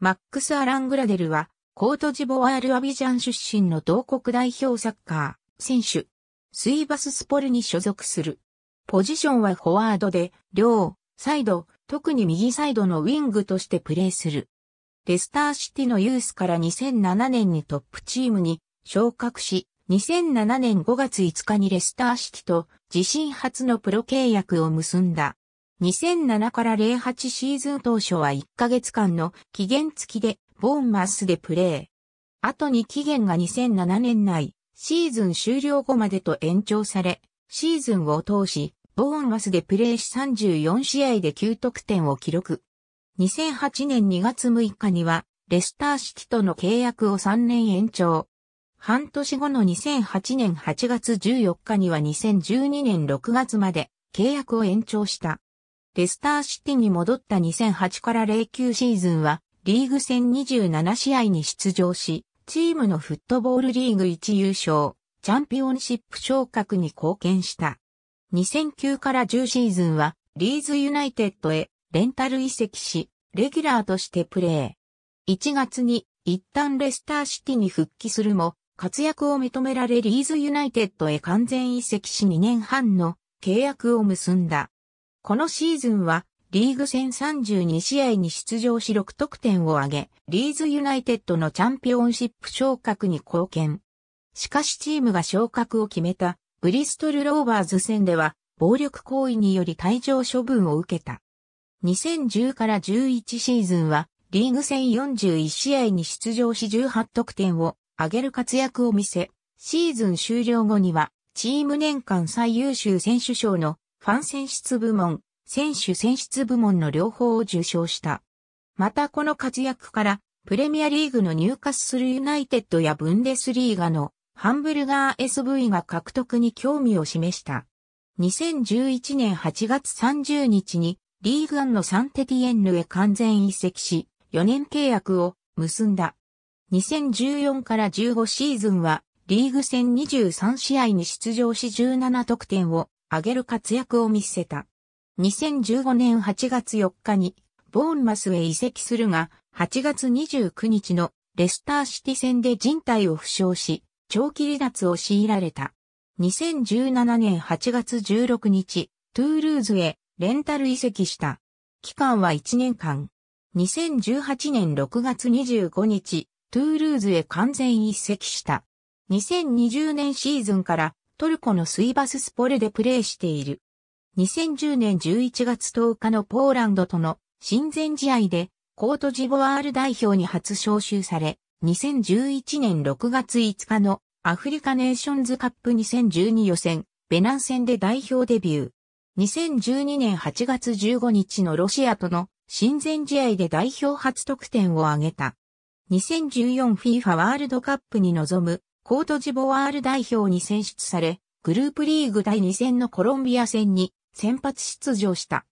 マックス・アラン・グラデルは、コートジボワール・アビジャン出身の同国代表サッカー、選手、スイバス・スポルに所属する。ポジションはフォワードで、両、サイド、特に右サイドのウィングとしてプレーする。レスターシティのユースから2007年にトップチームに昇格し、2007年5月5日にレスターシティと自身初のプロ契約を結んだ。2007から08シーズン当初は1ヶ月間の期限付きでボーンマスでプレー。後に期限が2007年内、シーズン終了後までと延長され、シーズンを通し、ボーンマスでプレーし34試合で9得点を記録。2008年2月6日には、レスターシティとの契約を3年延長。半年後の2008年8月14日には2012年6月まで契約を延長した。レスターシティに戻った2008から09シーズンは、リーグ戦27試合に出場し、チームのフットボールリーグ1優勝、チャンピオンシップ昇格に貢献した。2009から10シーズンは、リーズユナイテッドへレンタル移籍し、レギュラーとしてプレー。1月に一旦レスターシティに復帰するも、活躍を認められリーズユナイテッドへ完全移籍し2年半の契約を結んだ。このシーズンはリーグ戦32試合に出場し6得点を挙げ、リーズユナイテッドのチャンピオンシップ昇格に貢献。しかしチームが昇格を決めたブリストルローバーズ戦では暴力行為により退場処分を受けた。2010から11シーズンはリーグ戦41試合に出場し18得点を挙げる活躍を見せ、シーズン終了後にはチーム年間最優秀選手賞のファン選出部門、選手選出部門の両方を受賞した。またこの活躍から、プレミアリーグの入荷するユナイテッドやブンデスリーガのハンブルガー SV が獲得に興味を示した。2011年8月30日にリーグアンのサンテティエンヌへ完全移籍し、4年契約を結んだ。2014から15シーズンはリーグ戦23試合に出場し17得点を上げる活躍を見せた。2015年8月4日に、ボーンマスへ移籍するが、8月29日のレスターシティ戦で人体を負傷し、長期離脱を強いられた。2017年8月16日、トゥールーズへレンタル移籍した。期間は1年間。2018年6月25日、トゥールーズへ完全移籍した。2020年シーズンからトルコのスイバススポルでプレーしている。2010年11月10日のポーランドとの親善試合でコートジボワール代表に初招集され、2011年6月5日のアフリカネーションズカップ2012予選、ベナン戦で代表デビュー。2012年8月15日のロシアとの親善試合で代表初得点を挙げた。2014FIFA ワールドカップに臨むコートジボワール代表に選出され、グループリーグ第2戦のコロンビア戦に先発出場した。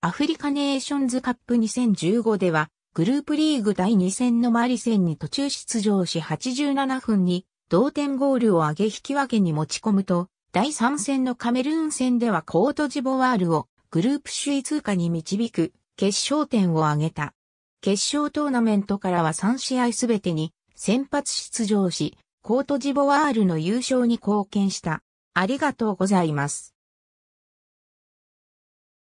アフリカネーションズカップ2015では、グループリーグ第2戦のマリ戦に途中出場し87分に同点ゴールを挙げ引き分けに持ち込むと、第3戦のカメルーン戦ではコートジボワールをグループ首位通過に導く決勝点を挙げた。決勝トーナメントからは3試合すべてに先発出場し、コートジボワールの優勝に貢献した。ありがとうございます。